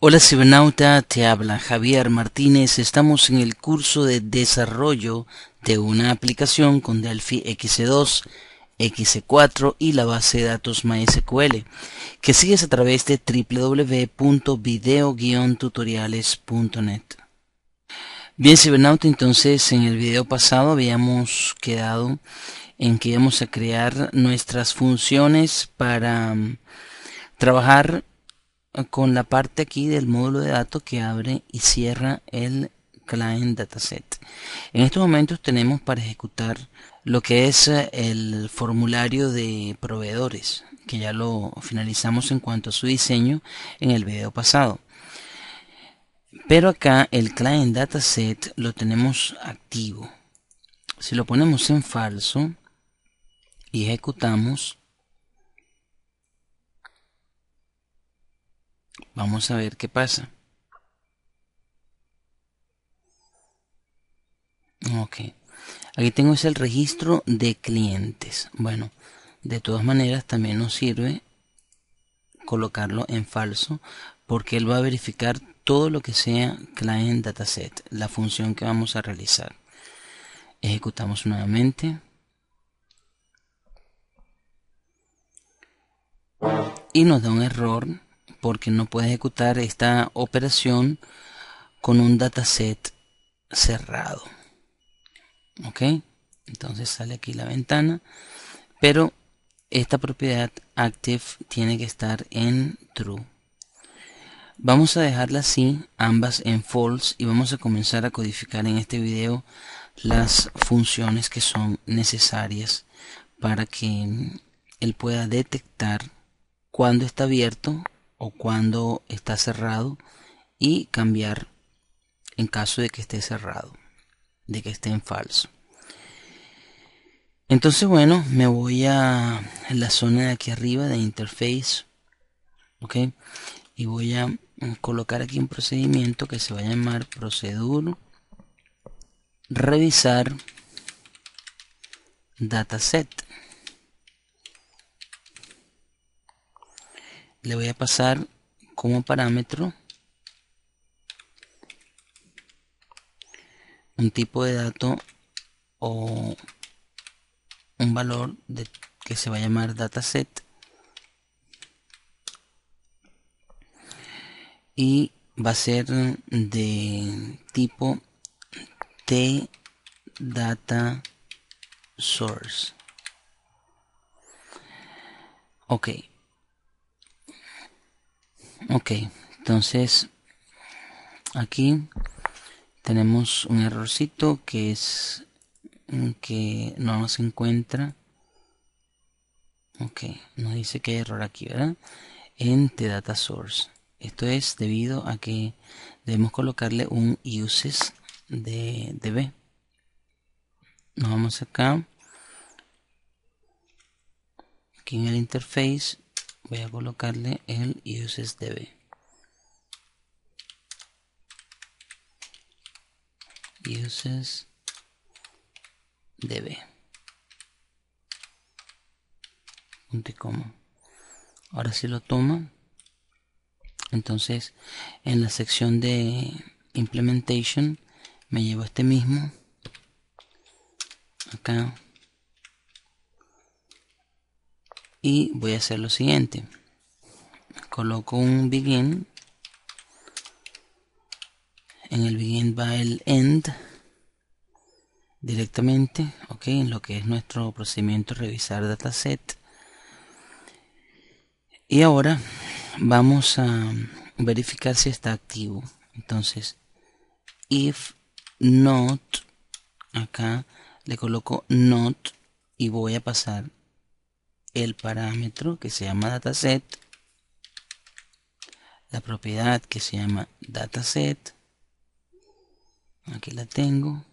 Hola cibernauta, te habla Javier Martínez. Estamos en el curso de desarrollo de una aplicación con Delphi x 2 e x 4 e y la base de datos MySQL, que sigues a través de www.video-tutoriales.net. Bien cibernauta, entonces en el video pasado habíamos quedado en que íbamos a crear nuestras funciones para mm, trabajar con la parte aquí del módulo de datos que abre y cierra el client dataset. En estos momentos tenemos para ejecutar lo que es eh, el formulario de proveedores, que ya lo finalizamos en cuanto a su diseño en el video pasado. Pero acá el client dataset lo tenemos activo. Si lo ponemos en falso y ejecutamos, Vamos a ver qué pasa. Ok. Aquí tengo es el registro de clientes. Bueno, de todas maneras también nos sirve colocarlo en falso porque él va a verificar todo lo que sea client dataset, la función que vamos a realizar. Ejecutamos nuevamente. Y nos da un error porque no puede ejecutar esta operación con un dataset cerrado. ¿Ok? Entonces sale aquí la ventana. Pero esta propiedad active tiene que estar en true. Vamos a dejarla así, ambas en false, y vamos a comenzar a codificar en este video las funciones que son necesarias para que él pueda detectar cuando está abierto o cuando está cerrado y cambiar en caso de que esté cerrado, de que esté en falso. Entonces bueno, me voy a la zona de aquí arriba de interface, ok, y voy a mm, colocar aquí un procedimiento que se va a llamar proceduro revisar dataset le voy a pasar como parámetro un tipo de dato o un valor de, que se va a llamar dataset y va a ser de tipo t data source Ok, entonces aquí tenemos un errorcito que es que no nos encuentra. Ok, nos dice que error aquí, ¿verdad? En data source. Esto es debido a que debemos colocarle un uses de DB. Nos vamos acá. Aquí en el interface voy a colocarle el uses db punto y coma ahora si lo toma entonces en la sección de implementation me llevo este mismo acá y voy a hacer lo siguiente coloco un begin en el begin va el end directamente ok en lo que es nuestro procedimiento revisar dataset y ahora vamos a verificar si está activo entonces if not acá le coloco not y voy a pasar el parámetro que se llama dataset, la propiedad que se llama dataset, aquí la tengo,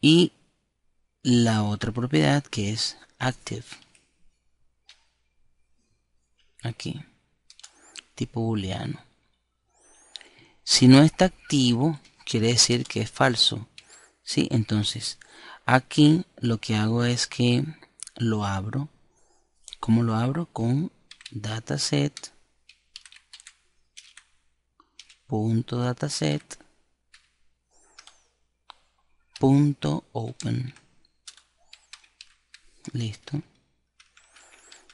y la otra propiedad que es active, aquí, tipo booleano. Si no está activo, quiere decir que es falso, ¿sí? Entonces, aquí lo que hago es que lo abro. ¿Cómo lo abro? Con dataset. Punto dataset. Punto open. Listo.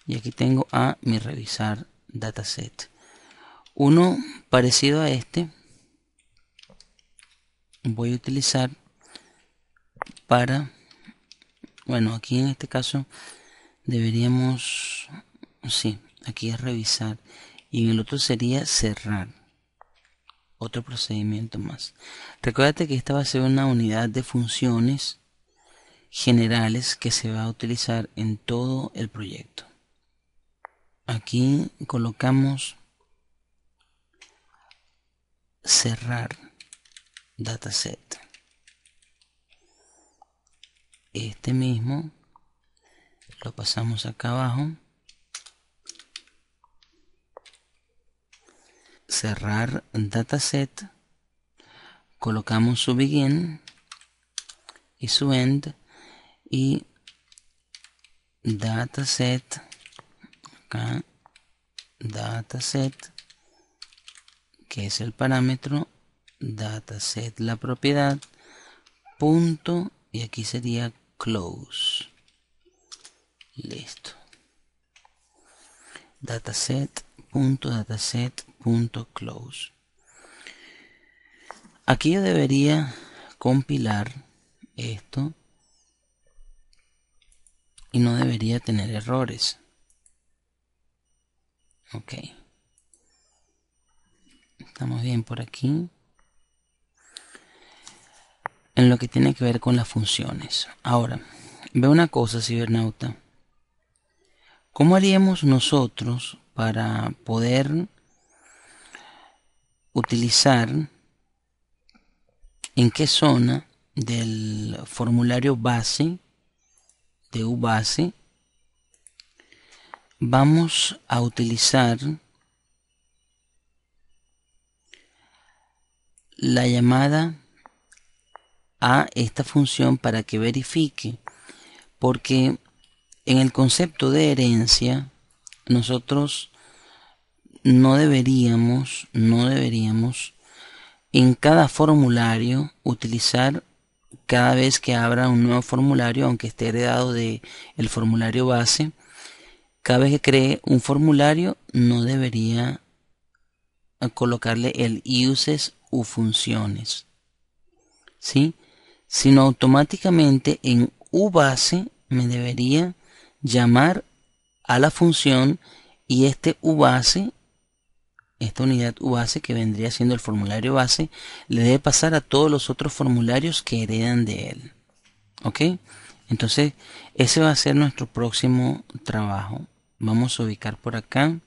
Y aquí tengo a mi revisar dataset. Uno parecido a este voy a utilizar para bueno, aquí en este caso deberíamos, sí, aquí es revisar y en el otro sería cerrar. Otro procedimiento más. Recuérdate que esta va a ser una unidad de funciones generales que se va a utilizar en todo el proyecto. Aquí colocamos cerrar dataset este mismo lo pasamos acá abajo cerrar dataset colocamos su begin y su end y dataset acá dataset que es el parámetro dataset la propiedad punto y aquí sería close. Listo. Dataset.dataset.close. Aquí yo debería compilar esto y no debería tener errores. Ok. Estamos bien por aquí en lo que tiene que ver con las funciones. Ahora, ve una cosa, cibernauta. ¿Cómo haríamos nosotros para poder utilizar en qué zona del formulario base de base vamos a utilizar la llamada a esta función para que verifique, porque en el concepto de herencia nosotros no deberíamos, no deberíamos en cada formulario utilizar cada vez que abra un nuevo formulario, aunque esté heredado de el formulario base, cada vez que cree un formulario no debería colocarle el uses u funciones. ¿Sí? sino automáticamente en u base me debería llamar a la función y este u base esta unidad u base que vendría siendo el formulario base le debe pasar a todos los otros formularios que heredan de él ok entonces ese va a ser nuestro próximo trabajo vamos a ubicar por acá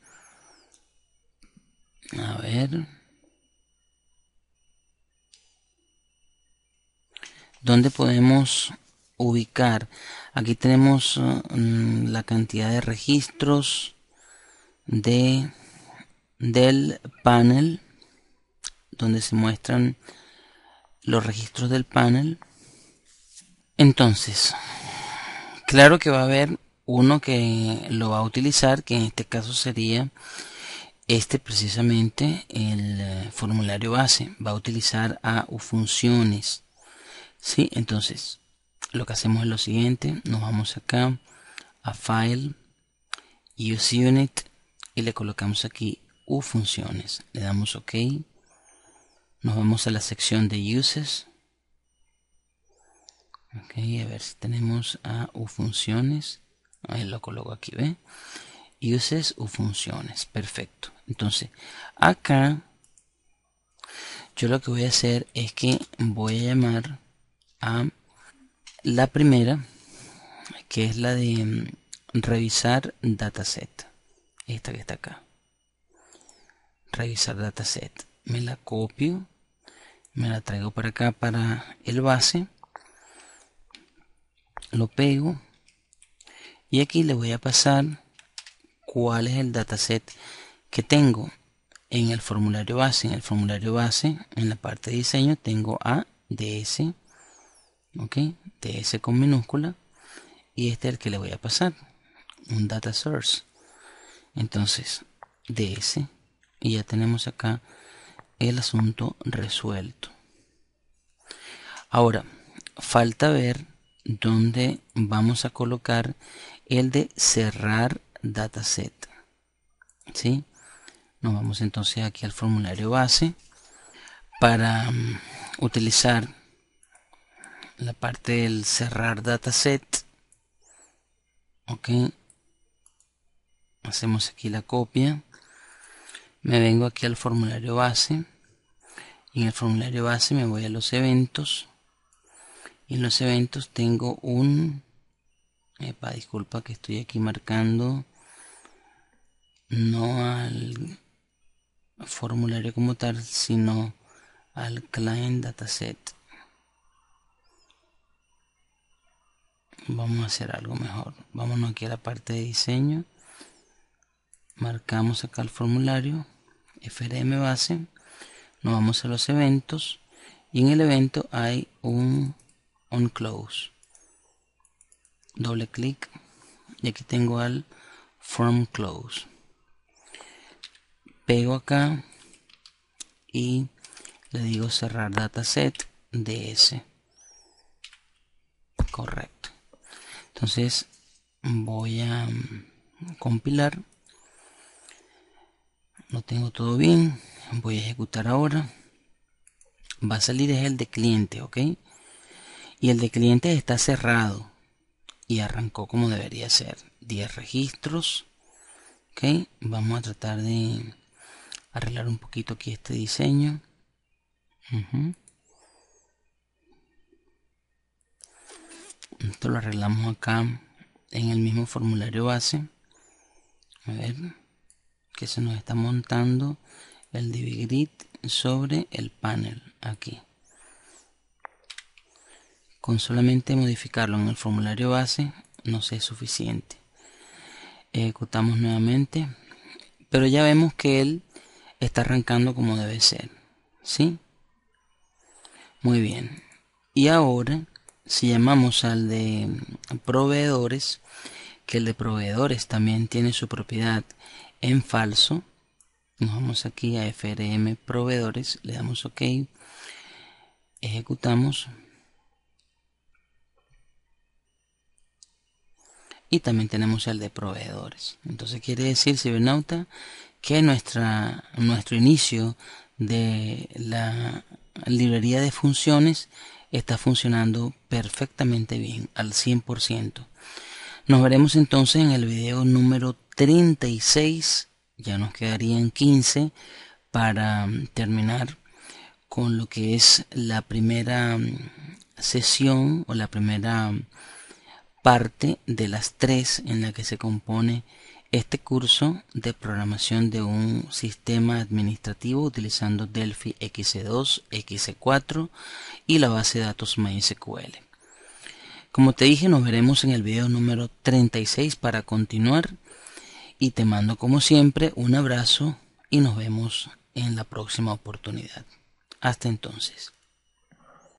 a ver donde podemos ubicar. Aquí tenemos uh, mm, la cantidad de registros de, del panel, donde se muestran los registros del panel. Entonces, claro que va a haber uno que lo va a utilizar, que en este caso sería este precisamente el eh, formulario base. Va a utilizar a funciones ¿Sí? Entonces, lo que hacemos es lo siguiente. Nos vamos acá a File, Use Unit y le colocamos aquí U funciones. Le damos OK. Nos vamos a la sección de Uses. Ok, a ver si tenemos a U funciones. Ahí lo coloco aquí, ¿ve? Uses U funciones. Perfecto. Entonces, acá yo lo que voy a hacer es que voy a llamar a la primera, que es la de mm, revisar dataset. Esta que está acá. Revisar dataset. Me la copio. Me la traigo para acá para el base. Lo pego. Y aquí le voy a pasar cuál es el dataset que tengo en el formulario base. En el formulario base, en la parte de diseño, tengo a ADS ok ds con minúscula y este es el que le voy a pasar un data source entonces ds y ya tenemos acá el asunto resuelto ahora falta ver dónde vamos a colocar el de cerrar dataset si, nos vamos entonces aquí al formulario base para mm, utilizar la parte del cerrar dataset ok hacemos aquí la copia me vengo aquí al formulario base y en el formulario base me voy a los eventos y en los eventos tengo un epa disculpa que estoy aquí marcando no al formulario como tal sino al client dataset vamos a hacer algo mejor vámonos aquí a la parte de diseño marcamos acá el formulario frm base nos vamos a los eventos y en el evento hay un on close doble clic y aquí tengo al form close pego acá y le digo cerrar dataset ds correcto entonces voy a mm, compilar lo tengo todo bien voy a ejecutar ahora va a salir es el de cliente ok y el de cliente está cerrado y arrancó como debería ser 10 registros ok vamos a tratar de arreglar un poquito aquí este diseño esto lo arreglamos acá en el mismo formulario base a ver que se nos está montando el div grid sobre el panel aquí con solamente modificarlo en el formulario base no es suficiente ejecutamos nuevamente pero ya vemos que él está arrancando como debe ser ¿sí? muy bien y ahora si llamamos al de mm, proveedores, que el de proveedores también tiene su propiedad en falso, nos vamos aquí a FRM proveedores, le damos OK, ejecutamos y también tenemos el de proveedores. Entonces quiere decir, cibernauta, que nuestra, nuestro inicio de la librería de funciones está funcionando perfectamente bien, al 100%. Nos veremos entonces en el video número 36, ya nos quedarían 15 para mm, terminar con lo que es la primera mm, sesión o la primera mm, parte de las tres en la que se compone este curso de programación de un sistema administrativo utilizando Delphi XC2, XC4 y la base de datos MySQL. Como te dije, nos veremos en el video número 36 para continuar y te mando como siempre un abrazo y nos vemos en la próxima oportunidad. Hasta entonces.